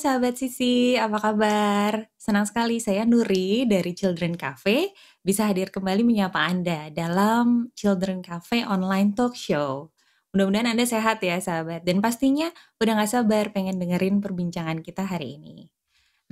sahabat Sisi, apa kabar? Senang sekali saya Nuri dari Children Cafe bisa hadir kembali menyapa Anda dalam Children Cafe Online Talk Show. Mudah-mudahan Anda sehat ya sahabat dan pastinya udah gak sabar pengen dengerin perbincangan kita hari ini.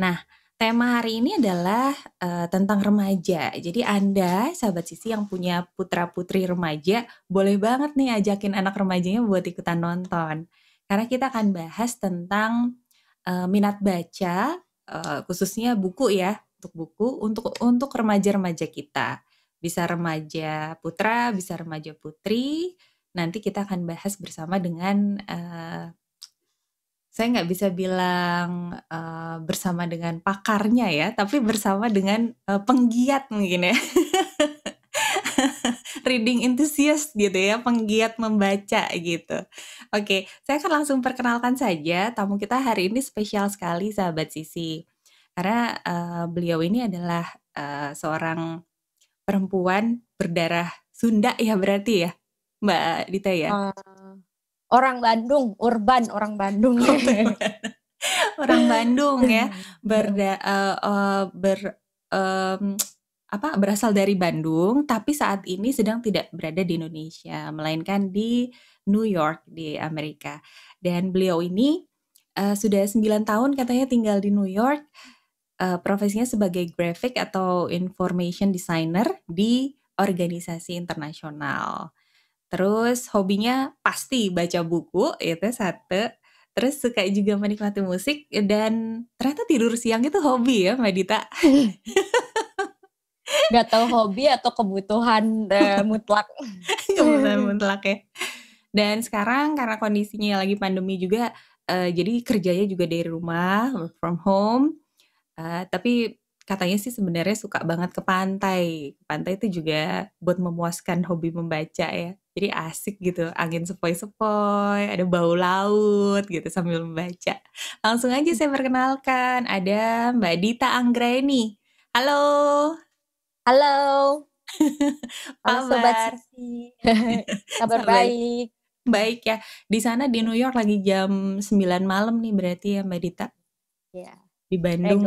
Nah, tema hari ini adalah uh, tentang remaja. Jadi Anda sahabat Sisi yang punya putra-putri remaja, boleh banget nih ajakin anak remajanya buat ikutan nonton. Karena kita akan bahas tentang Eh, minat baca uh, khususnya buku ya untuk buku untuk untuk remaja-remaja kita bisa remaja putra bisa remaja putri nanti kita akan bahas bersama dengan uh, saya nggak bisa bilang uh, bersama dengan pakarnya ya tapi bersama dengan uh, penggiat mungkin ya reading enthusiast gitu ya, penggiat membaca gitu. Oke, saya akan langsung perkenalkan saja tamu kita hari ini spesial sekali sahabat Sisi. Karena uh, beliau ini adalah uh, seorang perempuan berdarah Sunda ya berarti ya, Mbak Dita ya. Uh, orang Bandung, urban orang Bandung. Oh, orang Bandung ya, berda uh, uh, ber um, apa berasal dari Bandung tapi saat ini sedang tidak berada di Indonesia melainkan di New York di Amerika dan beliau ini uh, sudah 9 tahun katanya tinggal di New York uh, profesinya sebagai graphic atau information designer di organisasi internasional terus hobinya pasti baca buku itu satu terus suka juga menikmati musik dan ternyata tidur siang itu hobi ya Mbak Dita nggak tahu hobi atau kebutuhan uh, mutlak kebutuhan mutlak ya dan sekarang karena kondisinya ya lagi pandemi juga uh, jadi kerjanya juga dari rumah work from home uh, tapi katanya sih sebenarnya suka banget ke pantai pantai itu juga buat memuaskan hobi membaca ya jadi asik gitu angin sepoi-sepoi ada bau laut gitu sambil membaca langsung aja saya perkenalkan ada Mbak Dita Anggraini Halo. Halo. Halo Sobat Sisi. Kabar baik. Baik ya. Di sana di New York lagi jam 9 malam nih berarti ya Mbak Dita. Iya. Di Bandung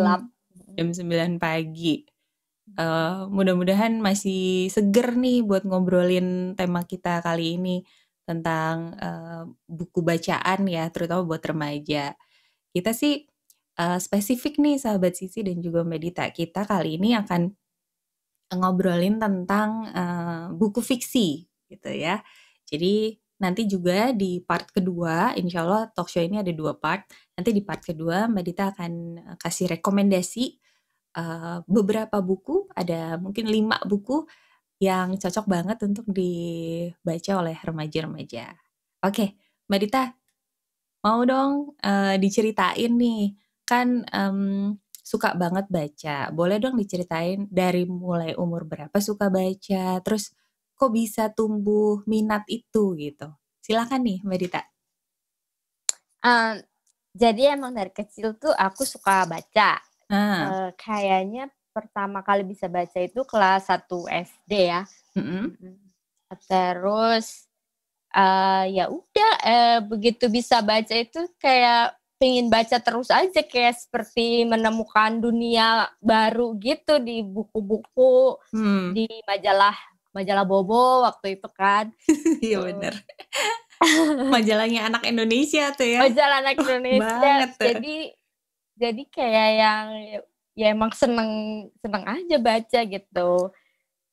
jam 9 pagi. Uh, mudah-mudahan masih seger nih buat ngobrolin tema kita kali ini tentang uh, buku bacaan ya, terutama buat remaja. Kita sih uh, spesifik nih sahabat Sisi dan juga Medita. Kita kali ini akan ngobrolin tentang uh, buku fiksi gitu ya. Jadi nanti juga di part kedua, insya Allah talk show ini ada dua part. Nanti di part kedua Mbak Dita akan eh, kasih rekomendasi uh, beberapa buku, ada mungkin lima buku yang cocok banget untuk dibaca oleh remaja-remaja. Oke, Mbak Dita, mau dong uh, diceritain nih, kan um, suka banget baca. Boleh dong diceritain dari mulai umur berapa suka baca, terus kok bisa tumbuh minat itu gitu. Silakan nih Mbak Dita. Uh, jadi emang dari kecil tuh aku suka baca. Uh. Uh, kayaknya pertama kali bisa baca itu kelas 1 SD ya. -hmm. Terus uh, ya udah uh, begitu bisa baca itu kayak pingin baca terus aja kayak seperti menemukan dunia baru gitu di buku-buku hmm. di majalah majalah Bobo waktu itu kan iya gitu. bener majalahnya anak Indonesia tuh ya majalah anak Indonesia jadi jadi kayak yang ya emang seneng seneng aja baca gitu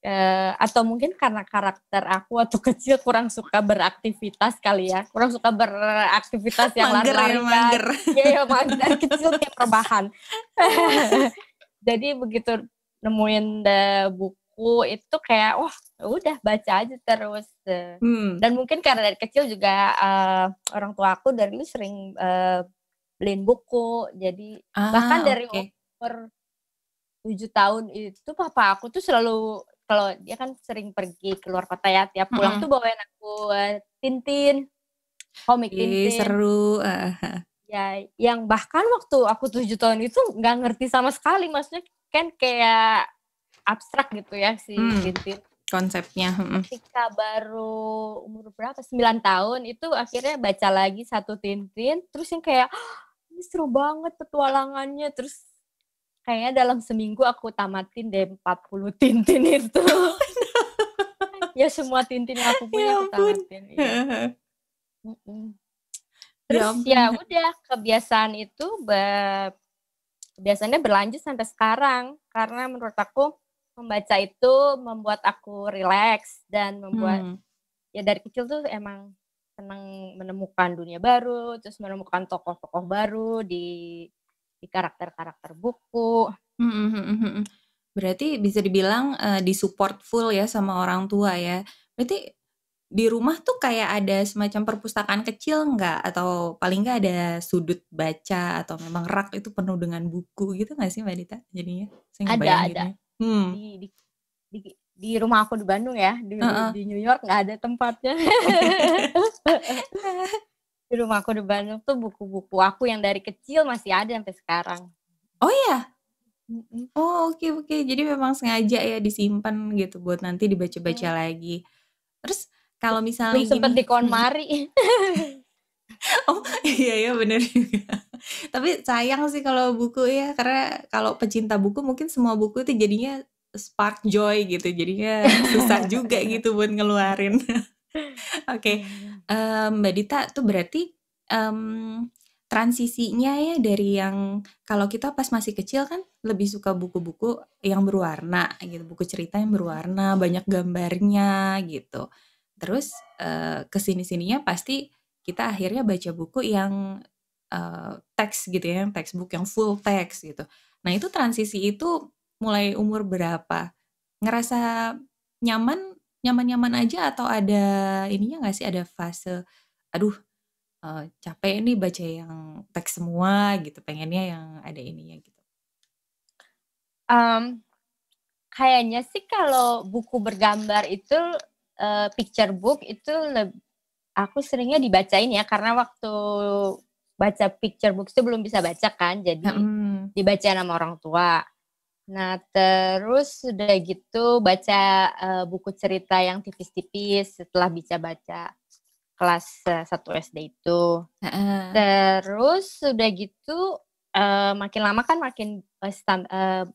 Eh, atau mungkin karena karakter aku waktu kecil kurang suka beraktivitas kali ya kurang suka beraktivitas yang lari-lari ya, mager. ya, ya mager. Iya, iya, kecil kayak rebahan jadi begitu nemuin buku itu kayak wah ya udah baca aja terus hmm. dan mungkin karena dari kecil juga uh, orang tua aku dari dulu sering uh, beliin buku jadi ah, bahkan dari okay. umur tujuh tahun itu papa aku tuh selalu kalau dia kan sering pergi keluar kota ya tiap pulang mm -hmm. tuh bawain aku uh, Tintin komik Tintin seru uh. ya yang bahkan waktu aku tujuh tahun itu nggak ngerti sama sekali maksudnya kan kayak abstrak gitu ya si mm. Tintin konsepnya ketika baru umur berapa sembilan tahun itu akhirnya baca lagi satu Tintin terus yang kayak oh, ini seru banget petualangannya terus kayaknya dalam seminggu aku tamatin deh 40 tintin itu. ya semua tintin yang aku punya ya aku tamatin. Iya. Ya. Terus ya, ya udah kebiasaan itu be kebiasaannya berlanjut sampai sekarang karena menurut aku membaca itu membuat aku rileks dan membuat hmm. ya dari kecil tuh emang senang menemukan dunia baru, terus menemukan tokoh-tokoh baru di di karakter-karakter buku. Hmm, hmm, hmm, berarti bisa dibilang uh, disupport full ya sama orang tua ya. Berarti di rumah tuh kayak ada semacam perpustakaan kecil nggak atau paling nggak ada sudut baca atau memang rak itu penuh dengan buku gitu nggak sih mbak Dita jadinya Saya ada ada hmm. di, di, di di rumah aku di Bandung ya di, uh -uh. di New York nggak ada tempatnya di rumah aku di Bandung tuh buku-buku aku yang dari kecil masih ada sampai sekarang. Oh ya? Oh oke okay, oke. Okay. Jadi memang sengaja ya disimpan gitu buat nanti dibaca-baca hmm. lagi. Terus kalau misalnya Belum sempet di konmari. oh iya iya bener juga. Tapi sayang sih kalau buku ya karena kalau pecinta buku mungkin semua buku itu jadinya spark joy gitu. Jadinya susah juga gitu buat ngeluarin. Oke, okay. Iya, iya. um, Mbak Dita tuh berarti um, transisinya ya dari yang kalau kita pas masih kecil kan lebih suka buku-buku yang berwarna gitu, buku cerita yang berwarna, banyak gambarnya gitu. Terus uh, kesini-sininya pasti kita akhirnya baca buku yang uh, teks gitu ya, yang textbook yang full teks gitu. Nah itu transisi itu mulai umur berapa? Ngerasa nyaman nyaman-nyaman aja atau ada ininya nggak sih ada fase aduh uh, capek nih baca yang teks semua gitu pengennya yang ada ininya gitu um, kayaknya sih kalau buku bergambar itu uh, picture book itu aku seringnya dibacain ya karena waktu baca picture book itu belum bisa baca kan jadi hmm. dibaca sama orang tua Nah, terus sudah gitu baca uh, buku cerita yang tipis-tipis setelah baca-baca kelas uh, 1 SD itu. Uh-uh. Terus sudah gitu uh, makin lama kan makin uh, stand, uh,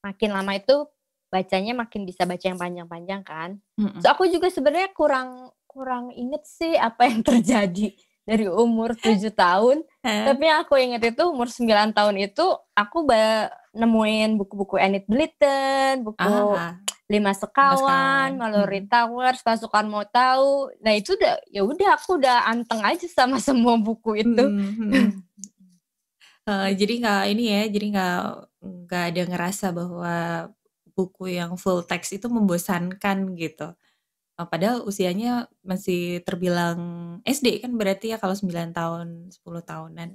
makin lama itu bacanya makin bisa baca yang panjang-panjang kan. Uh So aku juga sebenarnya kurang kurang inget sih apa yang terjadi dari umur 7 tahun. Tapi yang aku inget itu umur 9 tahun itu aku nemuin buku-buku Enid Blyton, buku Aha. Ah. Lima Sekawan, Mallory hmm. Towers, Pasukan Mau Tahu. Nah itu udah ya udah aku udah anteng aja sama semua buku itu. Hmm. uh, jadi nggak ini ya, jadi nggak nggak ada ngerasa bahwa buku yang full text itu membosankan gitu. Eh, padahal usianya masih terbilang SD kan berarti ya kalau 9 tahun, 10 tahunan.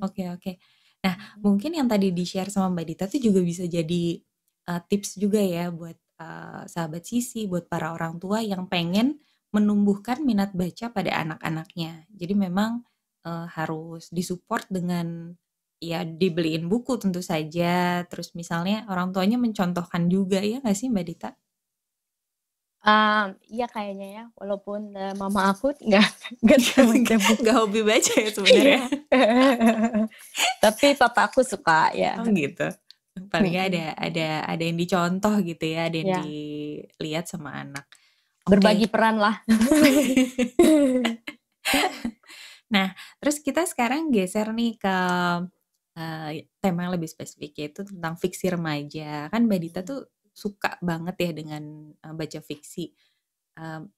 Oke, okay, oke. Okay. Nah, mungkin yang tadi di-share sama Mbak Dita tuh juga bisa jadi uh, tips juga ya buat uh, sahabat sisi, buat para orang tua yang pengen menumbuhkan minat baca pada anak-anaknya. Jadi memang uh, harus disupport dengan ya dibeliin buku tentu saja. Terus misalnya orang tuanya mencontohkan juga ya nggak sih Mbak Dita? Um, iya kayaknya ya, walaupun uh, mama aku nggak nggak hobi baca ya sebenarnya. Iya. Tapi papa aku suka ya. Oh gitu. Paling hmm. ada ada ada yang dicontoh gitu ya, ada yang ya. dilihat sama anak. Okay. Berbagi peran lah. nah, terus kita sekarang geser nih ke uh, tema yang lebih spesifik yaitu tentang fiksi remaja. Kan Mbak Dita tuh suka banget ya dengan uh, baca fiksi. Um,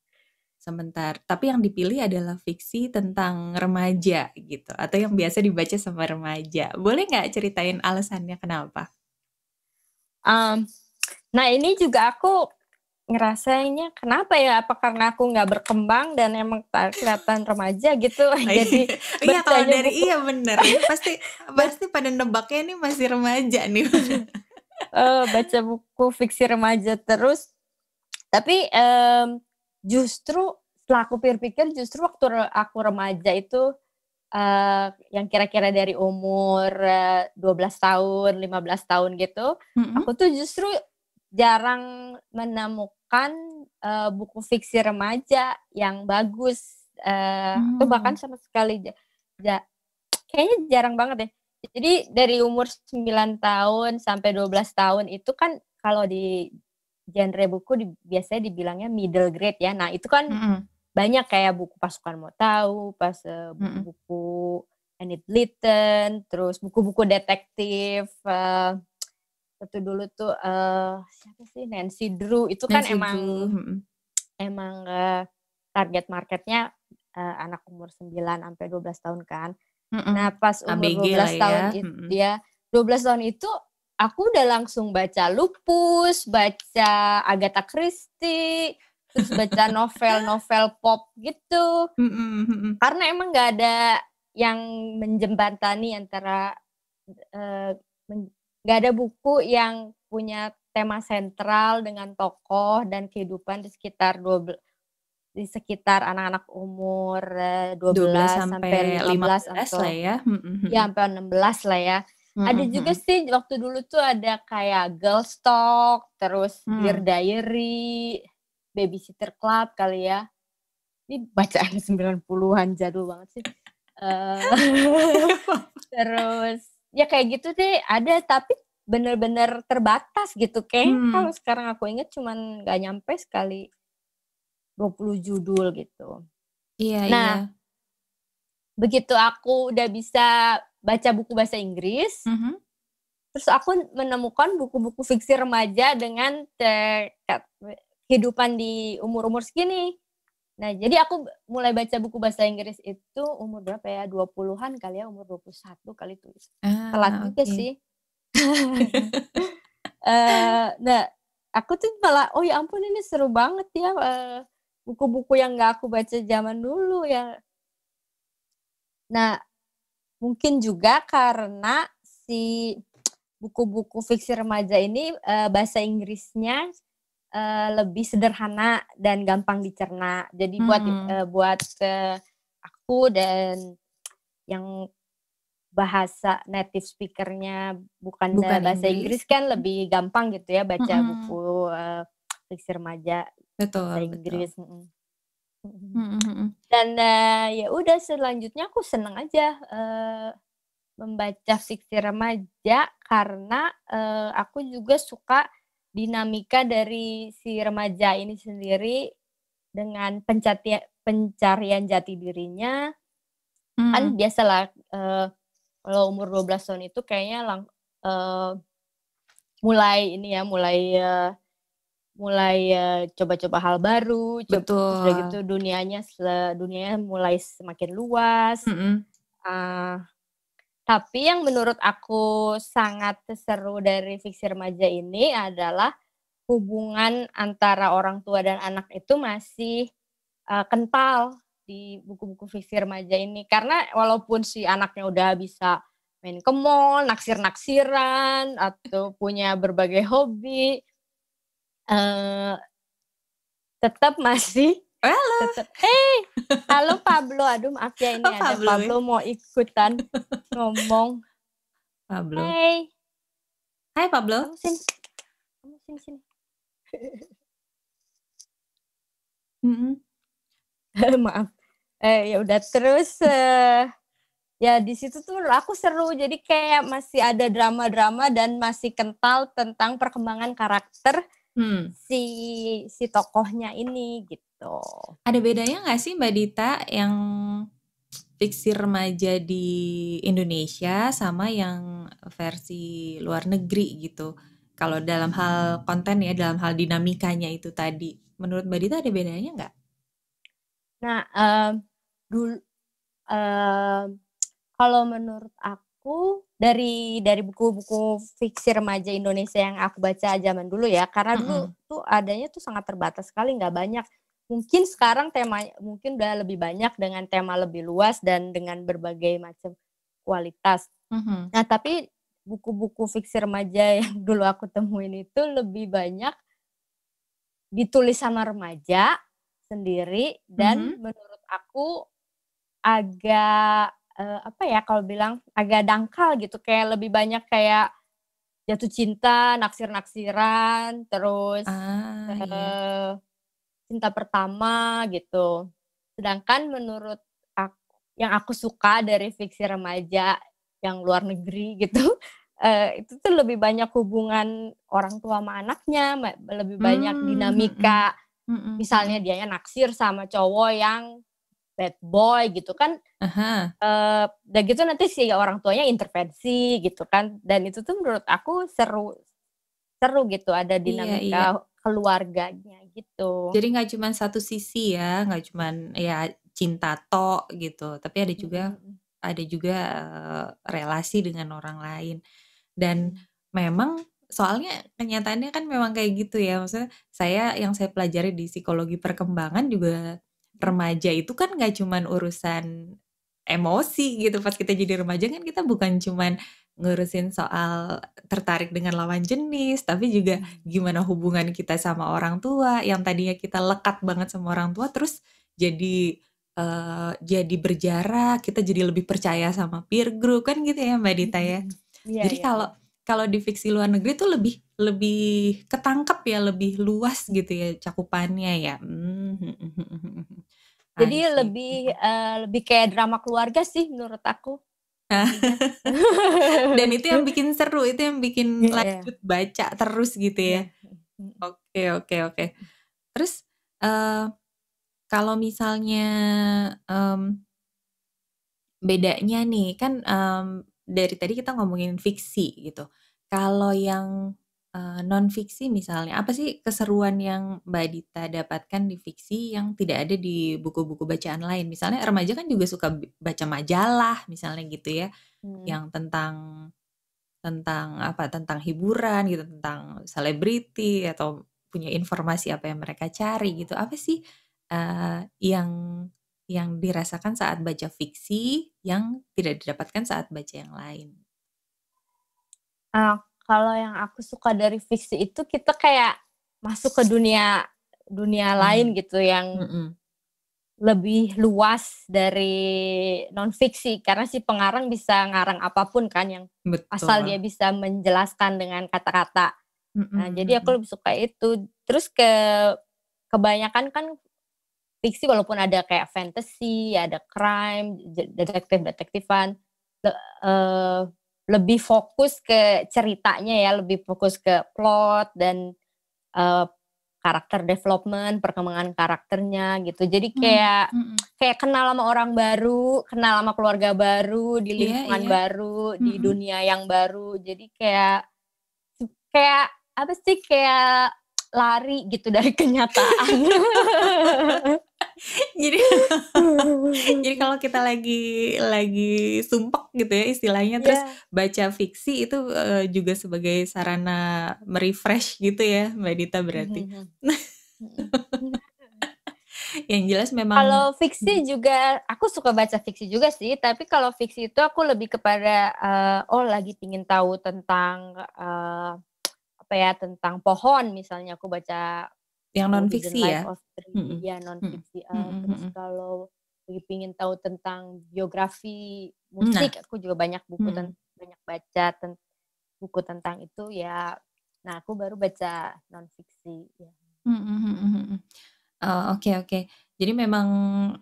sebentar, tapi yang dipilih adalah fiksi tentang remaja gitu, atau yang biasa dibaca sama remaja. Boleh nggak ceritain alasannya kenapa? Um, nah ini juga aku ngerasainnya kenapa ya? Apa karena aku nggak berkembang dan emang kelihatan remaja gitu? Iya, Jadi iya kalau dari buku. Gitu. iya bener, pasti nah pasti pada nebaknya ini masih remaja nih. uh, baca buku fiksi remaja terus. Tapi um, justru setelah aku pikir-pikir justru waktu aku remaja itu uh, yang kira-kira dari umur uh, eh, 12 tahun, 15 tahun gitu, mm-hmm. aku tuh justru jarang menemukan uh, buku fiksi remaja yang bagus. Uh, mm. Atau bahkan sama sekali ja, ja, kayaknya jarang banget deh. Jadi dari umur 9 tahun sampai 12 tahun itu kan kalau di genre buku di, biasanya dibilangnya middle grade ya. Nah, itu kan mm -hmm. banyak kayak buku pasukan mau tahu, pas buku-buku eh, uh, mm -hmm. Enid Blyton, terus buku-buku detektif uh, eh, itu dulu tuh uh, siapa sih Nancy Drew itu kan emang Drew. emang uh, target marketnya uh, anak umur 9 sampai 12 tahun kan. Mm-mm. Nah, pas umur ABG 12 ya. tahun itu mm ya, 12 tahun itu aku udah langsung baca lupus, baca Agatha Christie, terus baca novel-novel pop gitu. Mm-mm. Karena emang nggak ada yang menjembatani antara eh, nggak uh, men- ada buku yang punya tema sentral dengan tokoh dan kehidupan di sekitar 12 di sekitar anak-anak umur 12, eh, 12 sampai 15, 15 atau lah ya. ya sampai 16 lah ya. hmm Ada juga sih waktu dulu tuh ada kayak girl talk, terus mm. Dear Diary, Babysitter Club kali ya. Ini bacaan 90-an jadul banget sih. Eh, terus ya kayak gitu deh ada tapi bener-bener terbatas gitu kayak hmm. kalau sekarang aku inget cuman nggak nyampe sekali 20 judul gitu. Iya, nah, iya. Begitu aku udah bisa baca buku bahasa Inggris, mm -hmm. terus aku menemukan buku-buku fiksi remaja dengan kehidupan di umur-umur segini. Nah, jadi aku mulai baca buku bahasa Inggris itu umur berapa ya? 20-an kali ya, umur 21 kali itu. Ah, Telat okay. juga sih. uh, nah, aku tuh malah, oh ya ampun ini seru banget ya. Uh, buku-buku yang nggak aku baca zaman dulu ya. Nah, mungkin juga karena si buku-buku fiksi remaja ini uh, bahasa Inggrisnya uh, lebih sederhana dan gampang dicerna. Jadi buat uh, buat ke aku dan yang bahasa native speakernya bukan, bukan bahasa Inggris. Inggris kan lebih gampang gitu ya baca hmm. buku uh, fiksi remaja Betul, Inggris. Mm -hmm. Dan uh, ya udah selanjutnya aku seneng aja uh, membaca fiksi remaja karena uh, aku juga suka dinamika dari si remaja ini sendiri dengan pencatia, pencarian jati dirinya. Mm. Kan biasalah uh, kalau umur 12 tahun itu kayaknya lang, uh, mulai ini ya mulai uh, mulai ya, coba-coba uh, hal baru, gitu betul. Coba, gitu dunianya dunianya mulai semakin luas. Mm -hmm. uh, tapi yang menurut aku sangat seru dari fiksi remaja ini adalah hubungan antara orang tua dan anak itu masih uh, kental di buku-buku fiksi remaja ini karena walaupun si anaknya udah bisa main ke mall, naksir-naksiran atau punya berbagai hobi, Eh, tetap masih Halo. Oh, ya hey, halo Pablo. Aduh maaf ya ini oh, ada Pablo, Pablo ya. mau ikutan ngomong. Pablo. Hai. Hai Pablo. Kamu sini. Kamu sini sini. maaf. Eh ya udah terus uh, ya di situ tuh aku seru. Jadi kayak masih ada drama-drama dan masih kental tentang perkembangan karakter Hmm. Si si tokohnya ini gitu. Ada bedanya nggak sih Mbak Dita yang fiksi remaja di Indonesia sama yang versi luar negeri gitu? Kalau dalam hal konten ya, dalam hal dinamikanya itu tadi, menurut Mbak Dita ada bedanya nggak? Nah, um, eh, dulu um, eh, kalau menurut aku dari dari buku-buku fiksi remaja Indonesia yang aku baca zaman dulu ya karena dulu mm -hmm. tuh adanya tuh sangat terbatas sekali nggak banyak mungkin sekarang tema mungkin udah lebih banyak dengan tema lebih luas dan dengan berbagai macam kualitas mm -hmm. nah tapi buku-buku fiksi remaja yang dulu aku temuin itu lebih banyak ditulis sama remaja sendiri dan mm -hmm. menurut aku agak uh, apa ya kalau bilang agak dangkal gitu kayak lebih banyak kayak jatuh cinta naksir naksiran terus ah, uh, iya. Eh, cinta pertama gitu sedangkan menurut aku, yang aku suka dari fiksi remaja yang luar negeri gitu uh, itu tuh lebih banyak hubungan orang tua sama anaknya lebih banyak hmm, dinamika Mm -mm. misalnya dia naksir sama cowok yang bad boy gitu kan Aha. Uh, dan gitu nanti si orang tuanya intervensi gitu kan dan itu tuh menurut aku seru seru gitu ada iya, dinamika iya, iya. keluarganya gitu jadi nggak cuma satu sisi ya nggak cuma ya cinta tok gitu tapi ada juga hmm. ada juga eh, relasi dengan orang lain dan memang soalnya kenyataannya kan memang kayak gitu ya maksudnya saya yang saya pelajari di psikologi perkembangan juga remaja itu kan gak cuman urusan emosi gitu pas kita jadi remaja kan kita bukan cuman ngurusin soal tertarik dengan lawan jenis tapi juga hmm. gimana hubungan kita sama orang tua yang tadinya kita lekat banget sama orang tua terus jadi uh, jadi berjarak kita jadi lebih percaya sama peer group kan gitu ya Mbak Dita ya. Hmm. Yeah, jadi iya, kalau yeah. kalau di fiksi luar negeri tuh lebih lebih ketangkep ya, lebih luas gitu ya cakupannya ya. Hmm. hmm, hmm, hmm Jadi Asik. lebih uh, lebih kayak drama keluarga sih menurut aku. Dan itu yang bikin seru, itu yang bikin yeah, iya. lanjut yeah. baca terus gitu ya. Iya. Oke oke oke. Terus uh, kalau misalnya um, bedanya nih kan um, dari tadi kita ngomongin fiksi gitu. Kalau yang uh, eh, non fiksi misalnya, apa sih keseruan yang Mbak Dita dapatkan di fiksi yang tidak ada di buku-buku bacaan lain? Misalnya remaja kan juga suka baca majalah misalnya gitu ya, hmm. yang tentang tentang apa, tentang hiburan gitu, tentang selebriti atau punya informasi apa yang mereka cari gitu. Apa sih, uh, yang yang dirasakan saat baca fiksi yang tidak didapatkan saat baca yang lain? Uh, kalau yang aku suka dari fiksi itu kita kayak masuk ke dunia dunia hmm. lain gitu yang hmm. lebih luas dari non fiksi karena si pengarang bisa ngarang apapun kan yang Betul. asal dia bisa menjelaskan dengan kata-kata. Hmm. Nah, jadi aku lebih suka itu. Terus ke kebanyakan kan fiksi walaupun ada kayak fantasy, ada crime, detektif-detektifan. Uh, lebih fokus ke ceritanya ya, lebih fokus ke plot dan uh, karakter development, perkembangan karakternya gitu. Jadi hmm, kayak mm -hmm. kayak kenal sama orang baru, kenal sama keluarga baru, di iya, lingkungan yeah, yeah. baru, mm -hmm. di hmm. dunia yang baru. Jadi kayak kayak apa sih kayak lari gitu dari kenyataan. jadi jadi kalau kita lagi lagi sumpek gitu ya istilahnya terus iya. baca fiksi itu uh, juga sebagai sarana merefresh gitu ya Mbak Dita berarti. Mhm, mhm. yang jelas memang kalau fiksi hmm. juga aku suka baca fiksi juga sih tapi kalau fiksi itu aku lebih kepada uh, oh lagi ingin tahu tentang uh, apa ya tentang pohon misalnya aku baca yang non fiksi ya ya non fiksi terus kalau lagi pingin tahu tentang biografi nah. musik aku juga banyak buku banyak baca ten- buku tentang itu ya nah aku baru baca non fiksi ya eh, oke oke. Jadi memang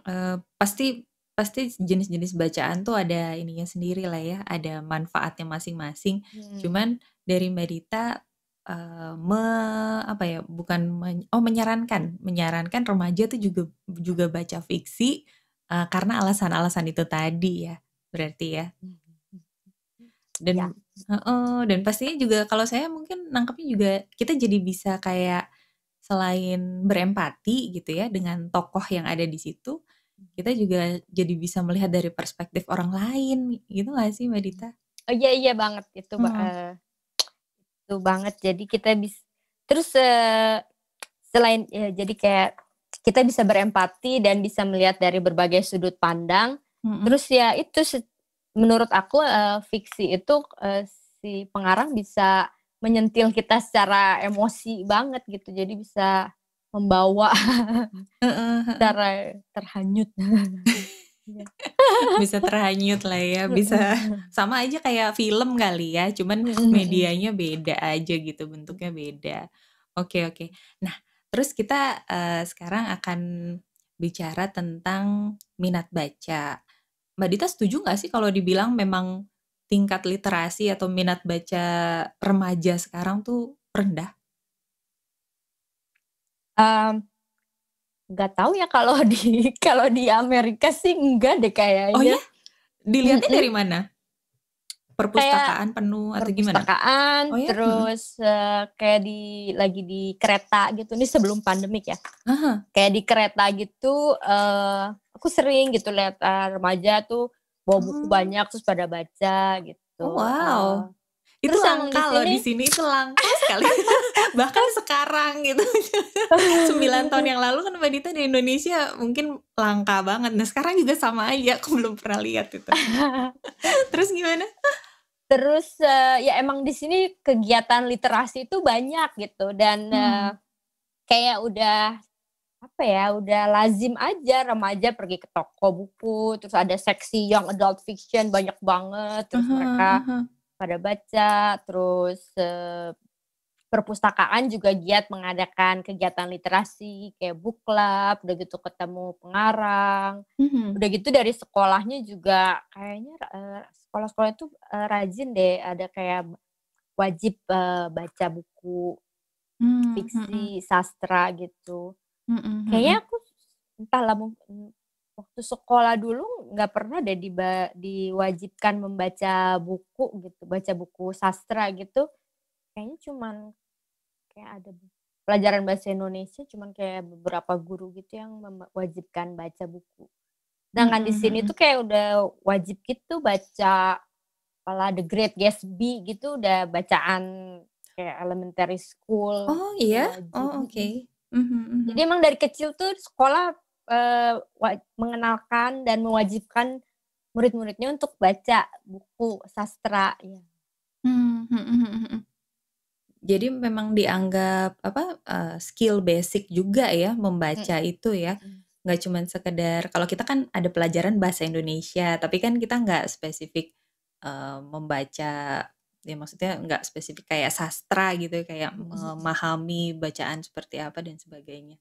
eh, pasti pasti jenis-jenis bacaan tuh ada ininya sendiri lah ya, ada manfaatnya masing-masing. Hmm. Cuman dari medita uh, me apa ya, bukan men oh menyarankan menyarankan remaja tuh juga juga baca fiksi, uh, karena alasan-alasan itu tadi ya, berarti ya? Mhm. dan ya. Dan uh, dan pastinya juga kalau saya mungkin nangkepnya juga kita jadi bisa kayak selain berempati gitu ya dengan tokoh yang ada di situ, kita juga jadi bisa melihat dari perspektif orang lain, gitu nggak sih Mbak Dita? Oh, iya iya banget itu hmm. uh, itu banget. Jadi kita bisa terus uh, selain ya, jadi kayak kita bisa berempati dan bisa melihat dari berbagai sudut pandang. Mm-hmm. Terus ya itu menurut aku uh, fiksi itu uh, si pengarang bisa menyentil kita secara emosi banget gitu. Jadi bisa membawa secara terhanyut. Iya. bisa terhanyut lah ya bisa sama aja kayak film kali ya cuman medianya beda aja gitu bentuknya beda oke oke nah terus kita uh, sekarang akan bicara tentang minat baca mbak Dita setuju nggak sih kalau dibilang memang tingkat literasi atau minat baca remaja sekarang tuh rendah um, nggak tahu ya kalau di kalau di Amerika sih enggak deh kayaknya. Oh ya? Dilihatnya dari mana? Perpustakaan kayak penuh atau perpustakaan, gimana? Perpustakaan, oh, ya? terus hmm. uh, kayak di lagi di kereta gitu. Ini sebelum pandemik ya. Aha. Kayak di kereta gitu uh, aku sering gitu lihat uh, remaja tuh bawa buku hmm. banyak terus pada baca gitu. Oh, wow. Uh, itu Terus langka loh di sini itu langka sekali bahkan sekarang gitu sembilan tahun yang lalu kan Mbak Dita di Indonesia mungkin langka banget nah sekarang juga sama aja aku belum pernah lihat itu terus gimana terus uh, ya emang di sini kegiatan literasi itu banyak gitu dan hmm. uh, kayak udah apa ya udah lazim aja remaja pergi ke toko buku terus ada seksi young adult fiction banyak banget terus uh -huh, mereka uh -huh pada baca, terus eh, perpustakaan juga giat mengadakan kegiatan literasi kayak book club, udah gitu ketemu pengarang, mm-hmm. udah gitu dari sekolahnya juga kayaknya eh, sekolah-sekolah itu eh, rajin deh ada kayak wajib eh, baca buku hmm, mm-hmm. fiksi, sastra gitu. Mm-hmm. Kayaknya mm-hmm. aku entahlah waktu sekolah dulu nggak pernah deh diba, diwajibkan membaca buku gitu, baca buku sastra gitu. Kayaknya cuman kayak ada pelajaran bahasa Indonesia cuman kayak beberapa guru gitu yang mewajibkan baca buku. Sedangkan hmm. di sini hmm. tuh kayak udah wajib gitu baca apalah The Great Gatsby gitu udah bacaan kayak elementary school. Oh iya. Oh gitu. oke. Okay. Mm-hmm. Mhm. Jadi emang dari kecil tuh sekolah uh, mengenalkan dan mewajibkan murid-muridnya untuk baca buku sastra ya. Hmm. Jadi memang dianggap apa uh, skill basic juga ya membaca hmm. itu ya. Hmm. Nggak cuma sekedar kalau kita kan ada pelajaran bahasa Indonesia, tapi kan kita nggak spesifik uh, membaca ya maksudnya nggak spesifik kayak sastra gitu kayak memahami bacaan seperti apa dan sebagainya.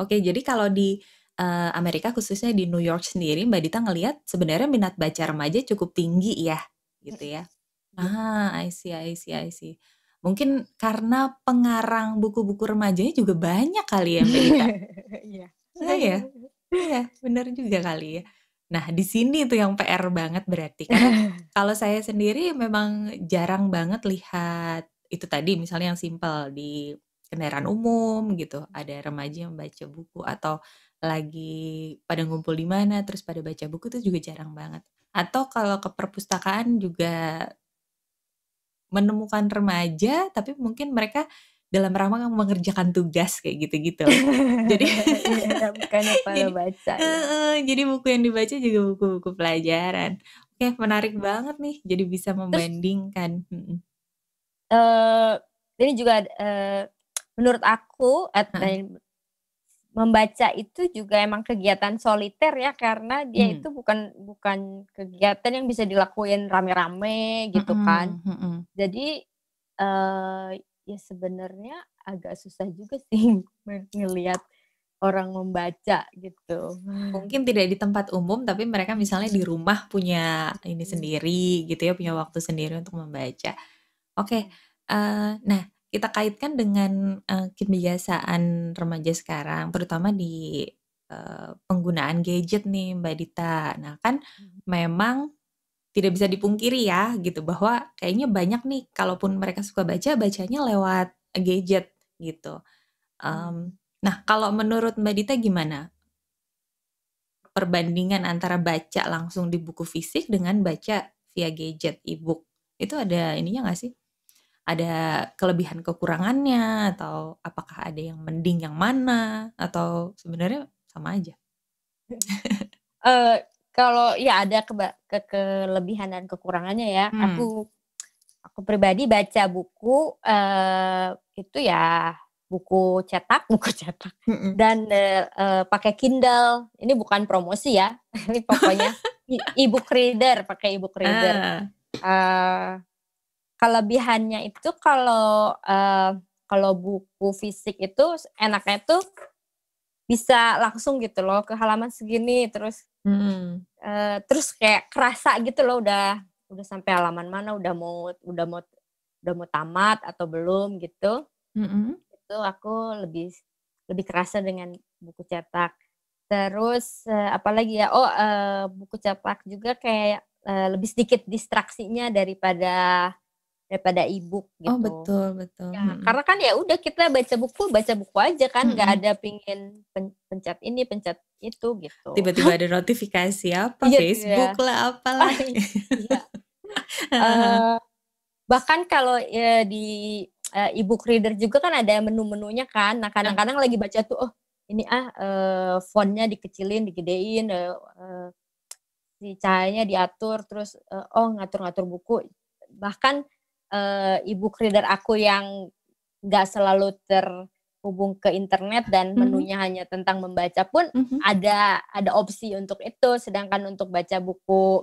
Oke, jadi kalau di Eh, Amerika khususnya di New York sendiri Mbak Dita ngelihat sebenarnya minat baca remaja cukup tinggi ya gitu ya. Iya. Ah, I see, I see, I see. Mungkin karena pengarang buku-buku remajanya juga banyak kali ya Mbak Dita. Iya. Nah, Iya, benar juga kali ya. Nah, di sini tuh yang PR banget berarti kan. kalau saya sendiri memang jarang banget lihat itu tadi misalnya yang simpel di kendaraan umum gitu, ada remaja yang baca buku atau lagi pada ngumpul di mana, terus pada baca buku itu juga jarang banget. Atau kalau ke perpustakaan juga menemukan remaja, tapi mungkin mereka dalam rangka mengerjakan tugas kayak gitu-gitu. Jadi iya, bukannya pada baca. Ya. jadi buku yang dibaca juga buku-buku pelajaran. Oke, menarik banget nih. Jadi bisa membandingkan. Terus, hmm. uh, ini juga uh, menurut aku, at, hmm membaca itu juga emang kegiatan soliter ya karena dia hmm. itu bukan bukan kegiatan yang bisa dilakuin rame-rame gitu hmm, kan hmm, hmm. jadi uh, ya sebenarnya agak susah juga sih melihat orang membaca gitu mungkin tidak di tempat umum tapi mereka misalnya di rumah punya ini hmm. sendiri gitu ya punya waktu sendiri untuk membaca oke okay. uh, eh, nah kita kaitkan dengan uh, kebiasaan remaja sekarang, terutama di uh, penggunaan gadget nih Mbak Dita. Nah kan hmm. memang tidak bisa dipungkiri ya gitu bahwa kayaknya banyak nih kalaupun mereka suka baca bacanya lewat gadget gitu. Um, nah kalau menurut Mbak Dita gimana perbandingan antara baca langsung di buku fisik dengan baca via gadget e-book itu ada ininya nggak sih? ada kelebihan kekurangannya atau apakah ada yang mending yang mana atau sebenarnya sama aja. uh, kalau ya ada ke, ke kelebihan dan kekurangannya ya. Hmm. Aku aku pribadi baca buku uh, itu ya buku cetak, buku cetak mm dan uh, uh, pakai Kindle. Ini bukan promosi ya. Ini pokoknya e-book reader, pakai e-book reader. Ah. Uh, kelebihannya itu kalau uh, kalau buku fisik itu enaknya tuh bisa langsung gitu loh ke halaman segini terus hmm. uh, terus kayak kerasa gitu loh udah udah sampai halaman mana udah mau udah mau udah mau tamat atau belum gitu mm-hmm. itu aku lebih lebih kerasa dengan buku cetak terus uh, apalagi ya oh uh, buku cetak juga kayak uh, lebih sedikit distraksinya daripada daripada ebook oh, gitu. Oh betul betul. Ya, hmm. Karena kan ya udah kita baca buku baca buku aja kan nggak hmm. ada pingin pen pencet ini pencet itu gitu. Tiba-tiba ada notifikasi apa iya, Facebook ya. lah apalah. iya. uh, bahkan kalau ya, di uh, reader juga kan ada menu-menunya kan. Nah kadang-kadang lagi baca tuh oh ini ah uh, fontnya dikecilin digedein. Uh, uh, si cahayanya diatur terus uh, oh ngatur-ngatur buku bahkan uh, ibu reader aku yang gak selalu terhubung ke internet dan mhm. menunya mm -hmm. hanya tentang membaca pun mm -hmm. ada ada opsi untuk itu sedangkan untuk baca buku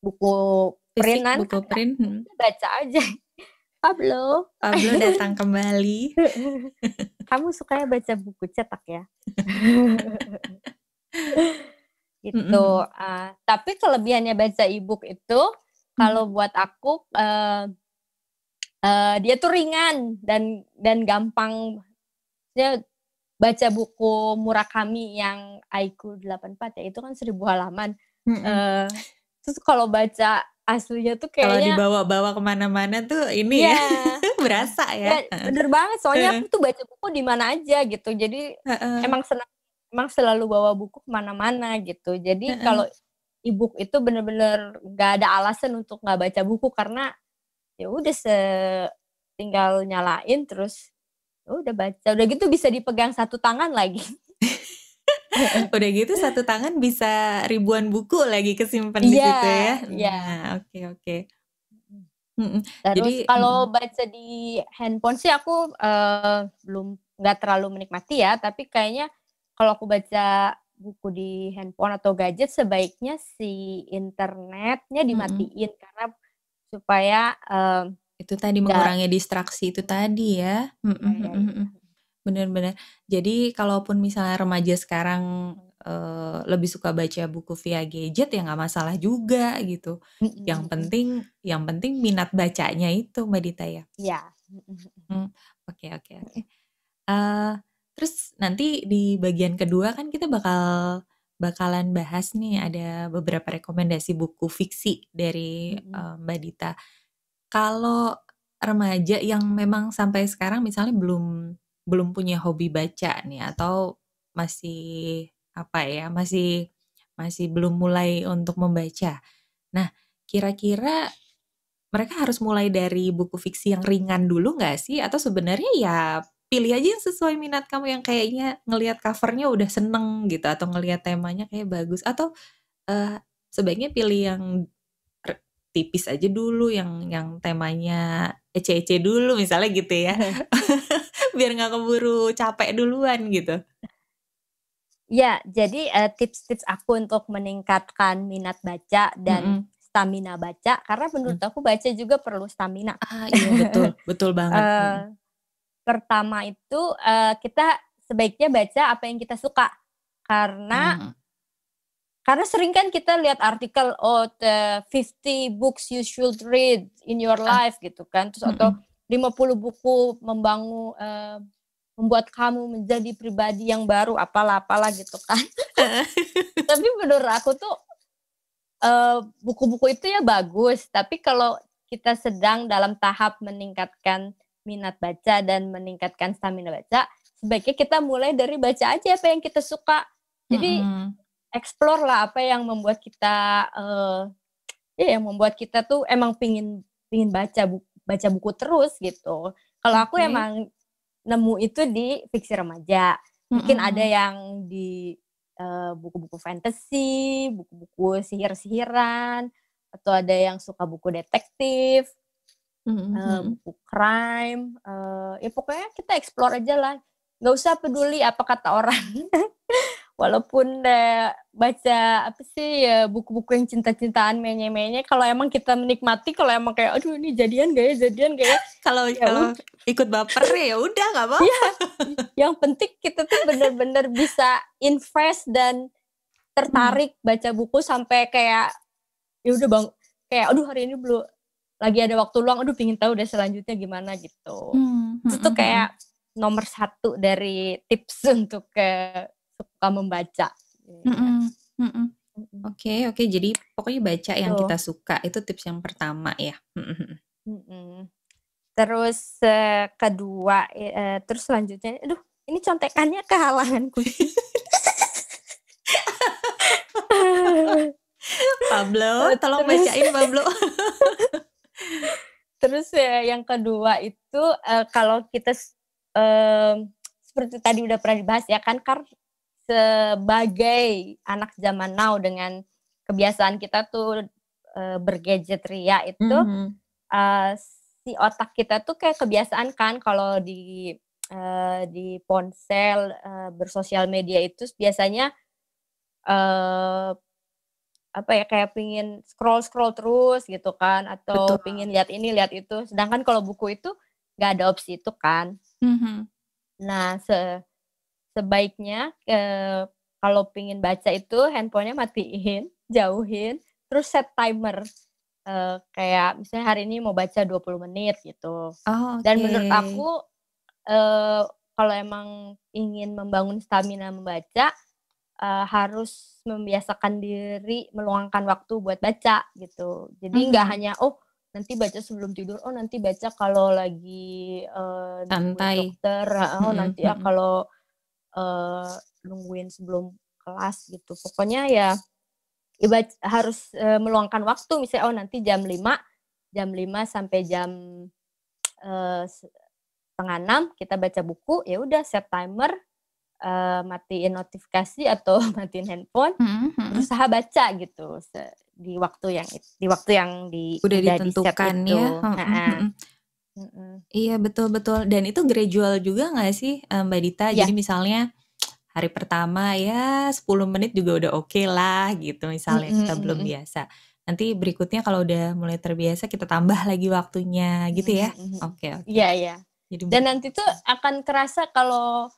buku printan buku print hmm. baca aja Pablo Pablo datang kembali kamu sukanya baca buku cetak ya itu mm -hmm. uh, ah, tapi kelebihannya baca ebook itu kalau mhm. buat aku uh, Eh, dia tuh ringan dan dan gampang dia baca buku Murakami yang Aiku 84 ya itu kan seribu halaman mm -hmm. uh, terus kalau baca aslinya tuh kayaknya kalau dibawa-bawa kemana-mana tuh ini yeah. ya iya. berasa ya. ya bener banget soalnya aku tuh baca buku di mana aja gitu jadi uh -uh. emang senang emang selalu bawa buku kemana-mana gitu jadi uh -uh. kalau ebook itu bener-bener gak ada alasan untuk nggak baca buku karena ya udah se tinggal nyalain terus ya udah baca udah gitu bisa dipegang satu tangan lagi udah gitu satu tangan bisa ribuan buku lagi kesimpan yeah, di iya, situ ya iya nah, oke okay, oke okay. Terus Jadi kalau baca di handphone sih aku uh, belum nggak terlalu menikmati ya, tapi kayaknya kalau aku baca buku di handphone atau gadget sebaiknya si internetnya dimatiin -hmm. karena supaya uh, itu tadi mengurangi distraksi itu tadi ya. Hmm, hmm, iya, iya, hmm, iya. Bener-bener. Jadi kalaupun misalnya remaja sekarang lebih suka baca buku via gadget ya nggak masalah juga gitu. Yang penting yang penting minat bacanya itu Mbak Dita ya. Iya. oke oke. Terus nanti di bagian kedua kan kita bakal bakalan bahas nih ada beberapa rekomendasi buku fiksi dari mm -hmm. uh, Mbak Dita. Kalau remaja yang memang sampai sekarang misalnya belum belum punya hobi baca nih atau masih apa ya masih masih belum mulai untuk membaca. Nah, kira-kira mereka harus mulai dari buku fiksi yang ringan dulu nggak sih? Atau sebenarnya ya pilih aja yang sesuai minat kamu yang kayaknya ngelihat covernya udah seneng gitu atau ngelihat temanya kayak bagus atau uh, sebaiknya pilih yang tipis aja dulu yang yang temanya ece-ece dulu misalnya gitu ya biar nggak keburu capek duluan gitu ya jadi tips eh, tips-tips aku untuk meningkatkan minat baca dan mm -hmm stamina baca karena menurut mm. aku baca juga perlu stamina. Ah, iya betul, betul banget. uh, pertama itu uh, kita sebaiknya baca apa yang kita suka karena hmm. karena sering kan kita lihat artikel oh the 50 books you should read in your ah. life gitu kan terus hmm. atau 50 buku membangun uh, eh, membuat kamu menjadi pribadi yang baru apalah apalah gitu kan tapi menurut aku tuh buku eh, buku-buku itu ya bagus tapi kalau kita sedang dalam tahap meningkatkan minat baca dan meningkatkan stamina baca, sebaiknya kita mulai dari baca aja apa yang kita suka. Jadi mm-hmm. explore lah apa yang membuat kita uh, ya yang membuat kita tuh emang pingin pingin baca bu, baca buku terus gitu. Kalau aku okay. emang nemu itu di fiksi remaja. Mungkin mm-hmm. ada yang di buku eh, buku-buku fantasy, buku-buku sihir-sihiran, atau ada yang suka buku detektif mm-hmm. uh, hmm, hmm. buku crime uh, ya pokoknya kita explore aja lah nggak usah peduli apa kata orang walaupun uh, baca apa sih ya buku-buku yang cinta-cintaan menye-menye kalau emang kita menikmati kalau emang kayak aduh ini jadian gak ya jadian gak ya kalau ya kalau ikut baper ya, ya udah nggak apa-apa ya, yang penting kita tuh bener-bener bisa invest dan tertarik hmm. baca buku sampai kayak ya udah bang kayak aduh hari ini belum lagi ada waktu luang aduh pingin tahu udah selanjutnya gimana gitu hmm. itu tuh hmm, kayak hmm. nomor satu dari tips untuk ke suka membaca hmm, Oke, oke. Jadi pokoknya baca yang Tuh. kita suka itu tips yang pertama ya. -hmm. Terus uh, kedua, uh, terus selanjutnya, aduh, ini contekannya kehalangan halangan kunci. Pablo, tolong bacain Pablo. Terus ya, yang kedua itu uh, kalau kita uh, seperti tadi udah pernah dibahas ya kan Kar sebagai anak zaman now dengan kebiasaan kita tuh uh, eh, bergadget ria itu mm -hmm. uh, si otak kita tuh kayak kebiasaan kan kalau di uh, di ponsel uh, bersosial media itu biasanya uh, apa ya kayak pingin scroll scroll terus gitu kan atau Betul. pingin lihat ini lihat itu sedangkan kalau buku itu nggak ada opsi itu kan mm-hmm. nah se sebaiknya e, kalau pingin baca itu handphonenya matiin jauhin terus set timer e, kayak misalnya hari ini mau baca 20 menit gitu oh, okay. dan menurut aku e, kalau emang ingin membangun stamina membaca uh, harus membiasakan diri meluangkan waktu buat baca gitu. Jadi nggak -hmm. hanya oh nanti baca sebelum tidur, oh nanti baca kalau lagi uh, santai dokter, oh -hmm. nanti ya hmm. kalau uh, nungguin sebelum kelas gitu. Pokoknya ya iba, harus uh, meluangkan waktu misalnya oh nanti jam 5 jam 5 sampai jam uh, setengah enam kita baca buku ya udah set timer uh, matiin notifikasi atau matiin handphone, mm -hmm. berusaha baca gitu se- di waktu yang di waktu yang di udah ditentukan di ya. Hmm, hmm, iya betul betul dan itu gradual juga nggak sih eh, Mbak Dita? Yeah. Jadi misalnya hari pertama ya 10 menit juga udah oke okay lah gitu misalnya mm -hmm. kita belum biasa. Nanti berikutnya kalau udah mulai terbiasa kita tambah lagi waktunya gitu ya. Oke oke. Iya iya. Yeah. dan nanti tuh akan kerasa kalau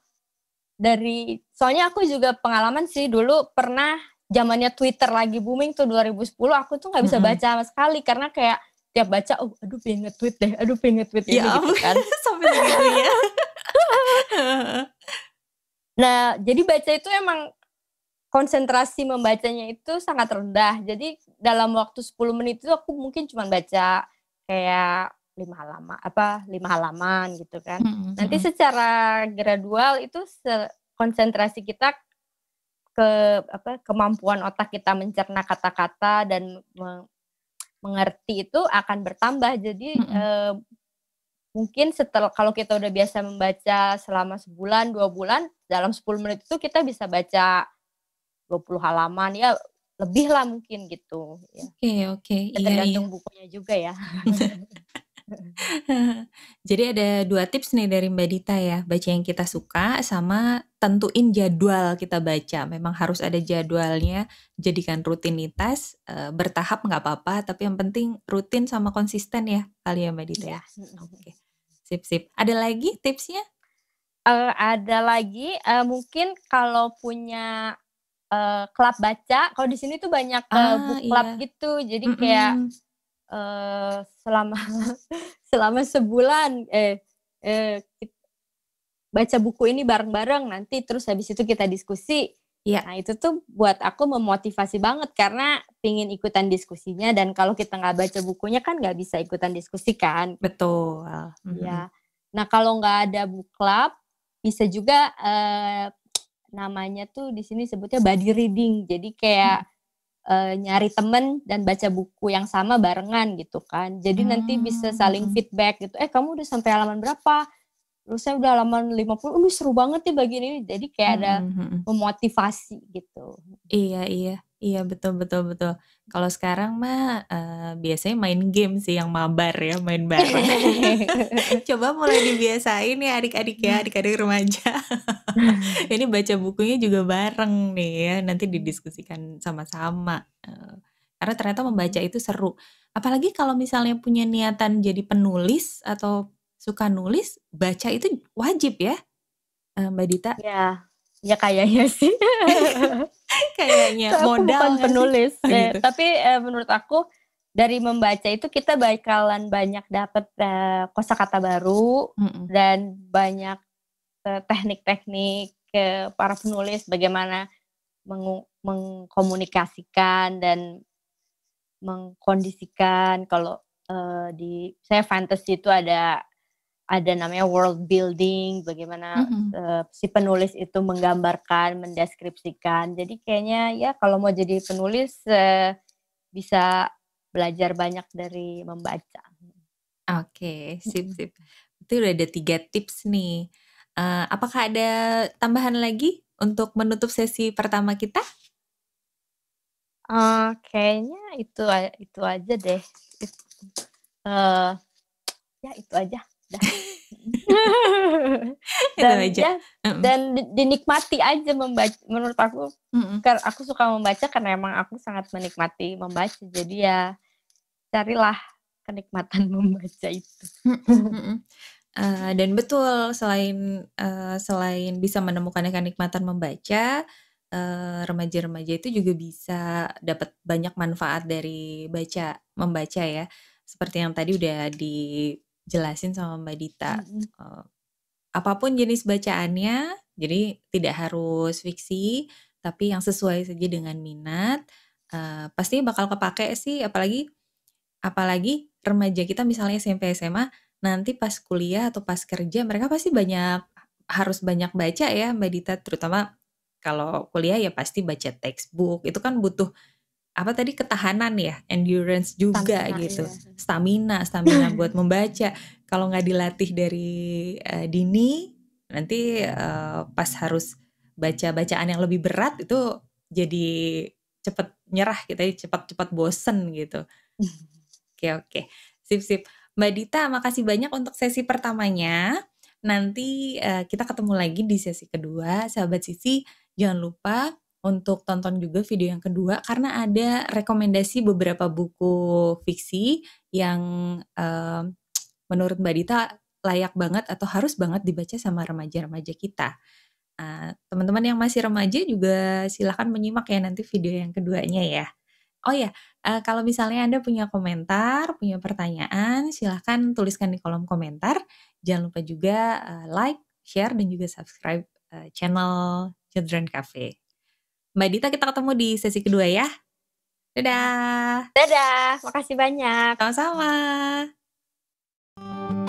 dari soalnya aku juga pengalaman sih dulu pernah zamannya Twitter lagi booming tuh 2010 aku tuh nggak bisa baca sama sekali karena kayak tiap baca oh aduh pengen nge-tweet deh aduh pengen nge-tweet ya, gitu kan sampai segitu ya nah jadi baca itu emang konsentrasi membacanya itu sangat rendah jadi dalam waktu 10 menit itu aku mungkin cuma baca kayak lima halaman apa lima halaman gitu kan hmm, nanti secara gradual itu se konsentrasi kita ke apa kemampuan otak kita mencerna kata-kata dan me mengerti itu akan bertambah jadi hmm. eh, mungkin setelah kalau kita udah biasa membaca selama sebulan dua bulan dalam 10 menit itu kita bisa baca 20 halaman ya lebih lah mungkin gitu. Oke ya. oke. Okay, iya, okay. Tergantung iya, iya. bukunya juga ya. Jadi ada dua tips nih dari Mbak Dita ya, baca yang kita suka sama tentuin jadwal kita baca. Memang harus ada jadwalnya, jadikan rutinitas, e, bertahap nggak apa-apa, tapi yang penting rutin sama konsisten ya kali ya Mbak Dita ya. Iya. Oke, sip-sip. Ada lagi tipsnya? Uh, ada lagi, uh, mungkin kalau punya uh, klub baca, kalau di sini tuh banyak uh, ah, iya. gitu, jadi mm -mm. kayak Eh, selama selama sebulan eh, eh baca buku ini bareng-bareng nanti terus habis itu kita diskusi. Ya. Nah itu tuh buat aku memotivasi banget karena pingin ikutan diskusinya dan kalau kita nggak baca bukunya kan nggak bisa ikutan diskusi kan. Betul. Ya. Nah kalau nggak ada book club bisa juga eh, namanya tuh di sini sebutnya body reading. Jadi kayak hmm uh, nyari temen dan baca buku yang sama barengan gitu kan. Jadi hmm. nanti bisa saling hmm. feedback gitu. Eh kamu udah sampai halaman berapa? terus saya udah halaman 50 ini seru banget nih bagian ini jadi kayak ada hmm. memotivasi gitu iya iya iya betul betul betul kalau sekarang mah uh, biasanya main game sih yang mabar ya main bareng coba mulai dibiasain ya adik-adik ya adik-adik remaja ini baca bukunya juga bareng nih ya nanti didiskusikan sama-sama uh, karena ternyata membaca itu seru apalagi kalau misalnya punya niatan jadi penulis atau suka nulis, baca itu wajib ya, eh, Mbak Dita? Ya, ya kayaknya sih. kayaknya so, modal penulis. Oh, eh, gitu. tapi eh, menurut aku dari membaca itu kita bakalan banyak dapat uh, eh, kosakata baru mm -mm. dan banyak teknik teknik-teknik ke para penulis bagaimana meng mengkomunikasikan dan mengkondisikan kalau uh, di saya fantasy itu ada ada namanya world building, bagaimana mm-hmm. uh, si penulis itu menggambarkan, mendeskripsikan. Jadi kayaknya ya kalau mau jadi penulis uh, bisa belajar banyak dari membaca. Oke, okay, sip sip. Itu udah ada tiga tips nih. Uh, apakah ada tambahan lagi untuk menutup sesi pertama kita? Uh, kayaknya itu itu aja deh. Uh, ya itu aja. dan aja. Ya, dan dinikmati aja membaca menurut aku mm karena aku suka membaca karena emang aku sangat menikmati membaca jadi ya carilah kenikmatan membaca itu Uh, dan betul selain uh, selain bisa menemukan kenikmatan membaca remaja eh, remaja-remaja itu juga bisa dapat banyak manfaat dari baca membaca ya seperti yang tadi udah di jelasin sama Mbak Dita. Mm-hmm. Uh, apapun jenis bacaannya, jadi tidak harus fiksi, tapi yang sesuai saja dengan minat, uh, pasti bakal kepake sih. Apalagi apalagi remaja kita misalnya SMP SMA, nanti pas kuliah atau pas kerja mereka pasti banyak harus banyak baca ya Mbak Dita, terutama kalau kuliah ya pasti baca textbook. Itu kan butuh apa tadi ketahanan ya, endurance juga stamina, gitu, iya. stamina, stamina buat membaca. Kalau nggak dilatih dari uh, dini, nanti uh, pas harus baca bacaan yang lebih berat itu jadi cepet nyerah kita gitu, ya, cepat-cepat bosen gitu. Oke oke, sip sip. Mbak Dita, makasih banyak untuk sesi pertamanya. Nanti uh, kita ketemu lagi di sesi kedua, sahabat sisi. Jangan lupa untuk tonton juga video yang kedua karena ada rekomendasi beberapa buku fiksi yang uh, menurut Mbak Dita layak banget atau harus banget dibaca sama remaja-remaja kita. Ah, teman-teman uh, yang masih remaja juga silahkan menyimak ya nanti video yang keduanya ya. Oh ya, uh, kalau misalnya Anda punya komentar, punya pertanyaan, silahkan tuliskan di kolom komentar. Jangan lupa juga uh, like, share, dan juga subscribe uh, channel Children Cafe. Mbak Dita kita ketemu di sesi kedua ya. Dadah. Dadah. Makasih banyak. Sama-sama.